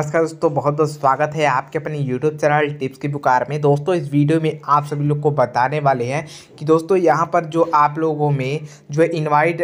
नमस्कार दोस्तों बहुत बहुत स्वागत है आपके अपने YouTube चैनल टिप्स की बुकार में दोस्तों इस वीडियो में आप सभी लोग को बताने वाले हैं कि दोस्तों यहाँ पर जो आप लोगों में जो इनवाइट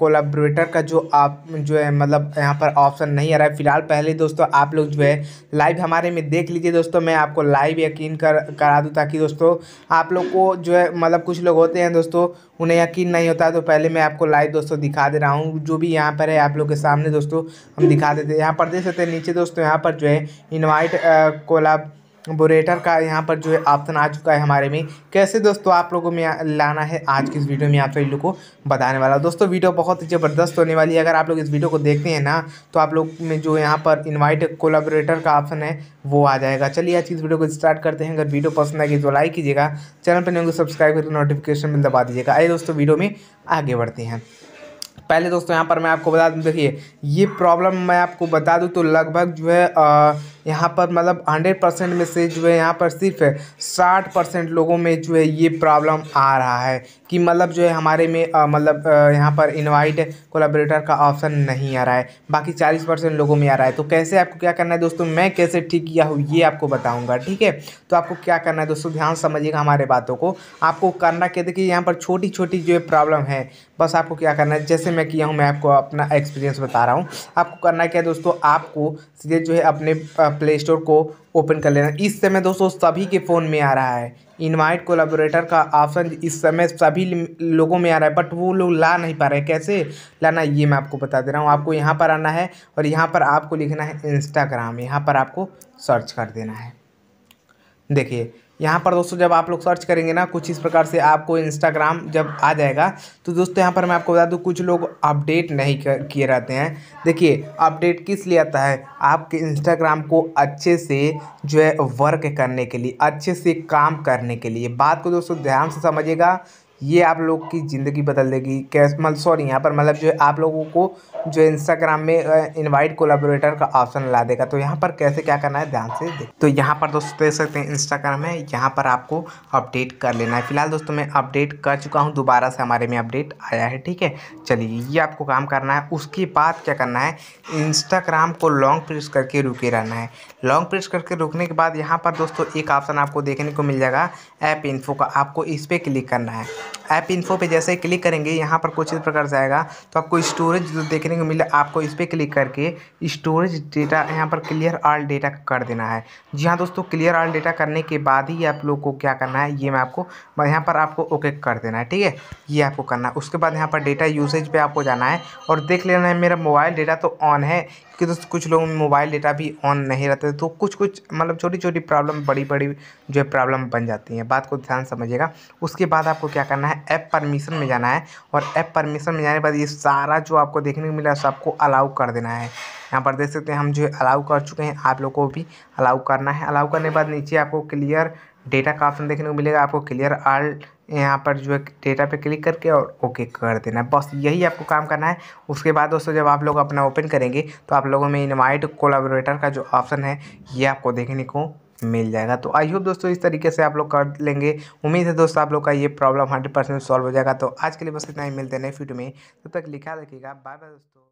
कोलाब्रेटर का जो आप जो है मतलब यहाँ पर ऑप्शन नहीं आ रहा है फिलहाल पहले दोस्तों आप लोग जो है लाइव हमारे में देख लीजिए दोस्तों मैं आपको लाइव यकीन कर करा दूँ ताकि दोस्तों आप लोग को जो है मतलब कुछ लोग होते हैं दोस्तों उन्हें यकीन नहीं होता तो पहले मैं आपको लाइव दोस्तों दिखा दे रहा हूँ जो भी यहाँ पर है आप लोग के सामने दोस्तों हम दिखा देते हैं यहाँ पर देख सकते हैं नीचे दोस्तों यहाँ पर जो है इन्वाइट कोलाब बोरेटर का यहाँ पर जो है ऑप्शन आ चुका है हमारे में कैसे दोस्तों आप लोगों में लाना है आज की इस वीडियो में आप सभी लोग को बताने वाला दोस्तों वीडियो बहुत ही ज़बरदस्त होने वाली है अगर आप लोग इस वीडियो को देखते हैं ना तो आप लोग में जो यहाँ पर इन्वाइट कोलाबोरेटर का ऑप्शन है वो आ जाएगा चलिए आज की इस वीडियो को स्टार्ट करते हैं अगर वीडियो पसंद आएगी तो लाइक कीजिएगा चैनल पर नहीं होंगे सब्सक्राइब करके नोटिफिकेशन बिल दबा दीजिएगा आइए दोस्तों वीडियो में आगे बढ़ते हैं पहले दोस्तों यहाँ पर मैं आपको बता दूँ देखिए ये प्रॉब्लम मैं आपको बता दूँ तो लगभग जो है यहाँ पर मतलब हंड्रेड परसेंट में से जो है यहाँ पर सिर्फ साठ परसेंट लोगों में जो है ये प्रॉब्लम आ रहा है कि मतलब जो है हमारे में मतलब यहाँ पर इनवाइट कोलाबरेटर का ऑप्शन नहीं आ रहा है बाकी चालीस परसेंट लोगों में आ रहा है तो कैसे आपको क्या करना है दोस्तों मैं कैसे ठीक किया हूँ ये आपको बताऊँगा ठीक है तो आपको क्या करना है दोस्तों ध्यान समझिएगा हमारे बातों को आपको करना क्या देखिए यहाँ पर छोटी छोटी जो है प्रॉब्लम है बस आपको क्या करना है जैसे मैं किया हूँ मैं आपको अपना एक्सपीरियंस बता रहा हूँ आपको करना क्या है दोस्तों आपको सीधे जो है अपने आप प्ले स्टोर को ओपन कर लेना इस समय दोस्तों सभी के फ़ोन में आ रहा है इनवाइट कोलाबोरेटर का ऑप्शन इस समय सभी लोगों में आ रहा है बट वो लोग ला नहीं पा रहे कैसे लाना ये मैं आपको बता दे रहा हूँ आपको यहाँ पर आना है और यहाँ पर आपको लिखना है इंस्टाग्राम यहाँ पर आपको सर्च कर देना है देखिए यहाँ पर दोस्तों जब आप लोग सर्च करेंगे ना कुछ इस प्रकार से आपको इंस्टाग्राम जब आ जाएगा तो दोस्तों यहाँ पर मैं आपको बता दूँ कुछ लोग अपडेट नहीं किए रहते हैं देखिए अपडेट किस लिए आता है आपके इंस्टाग्राम को अच्छे से जो है वर्क करने के लिए अच्छे से काम करने के लिए बात को दोस्तों ध्यान से समझिएगा ये आप लोग की ज़िंदगी बदल देगी कैश मतलब सॉरी यहाँ पर मतलब जो है आप लोगों को जो इंस्टाग्राम में इनवाइट कोलाबोरेटर का ऑप्शन ला देगा तो यहाँ पर कैसे क्या करना है ध्यान से देख तो यहाँ पर दोस्तों देख सकते हैं इंस्टाग्राम है यहाँ पर आपको अपडेट कर लेना है फिलहाल दोस्तों मैं अपडेट कर चुका हूँ दोबारा से हमारे में अपडेट आया है ठीक है चलिए ये आपको काम करना है उसके बाद क्या करना है इंस्टाग्राम को लॉन्ग प्रेस करके रुके रहना है लॉन्ग प्रेस करके रुकने के बाद यहाँ पर दोस्तों एक ऑप्शन आपको देखने को मिल जाएगा ऐप इन्फो का आपको इस पर क्लिक करना है ऐप इन्फो पे जैसे क्लिक करेंगे यहाँ पर कुछ इस प्रकार से आएगा तो आपको स्टोरेज जो देखने को मिले आपको इस पर क्लिक करके स्टोरेज डेटा यहाँ पर क्लियर ऑल डेटा कर देना है जी हाँ दोस्तों क्लियर ऑल डेटा करने के बाद ही आप लोग को क्या करना है ये मैं आपको यहाँ पर आपको ओके कर देना है ठीक है ये आपको करना है उसके बाद यहाँ पर डेटा यूसेज पर आपको जाना है और देख लेना है मेरा मोबाइल डेटा तो ऑन है कि दोस्तों कुछ लोगों में मोबाइल डेटा भी ऑन नहीं रहता है तो कुछ कुछ मतलब छोटी छोटी प्रॉब्लम बड़ी बड़ी जो है प्रॉब्लम बन जाती है बात को ध्यान समझिएगा उसके बाद आपको क्या करना है ऐप परमिशन में जाना है और ऐप परमिशन में जाने के बाद ये सारा जो आपको देखने को मिला सबको अलाउ कर देना है यहाँ पर देख सकते हैं हम जो है अलाउ कर चुके हैं आप लोग को भी अलाउ करना है अलाउ करने के बाद नीचे आपको क्लियर डेटा का ऑप्शन देखने को मिलेगा आपको क्लियर आल यहाँ पर जो है डेटा पे क्लिक करके और ओके कर देना है बस यही आपको काम करना है उसके बाद दोस्तों जब आप लोग अपना ओपन करेंगे तो आप लोगों में इनवाइट कोलाबोरेटर का जो ऑप्शन है ये आपको देखने को मिल जाएगा तो आई होप दोस्तों इस तरीके से आप लोग कर लेंगे उम्मीद है दोस्तों आप लोग का ये प्रॉब्लम हंड्रेड परसेंट सॉल्व हो जाएगा तो आज के लिए बस इतना ही मिलते हैं नए फीड में तब तो तक लिखा रखिएगा बाय बाय दोस्तों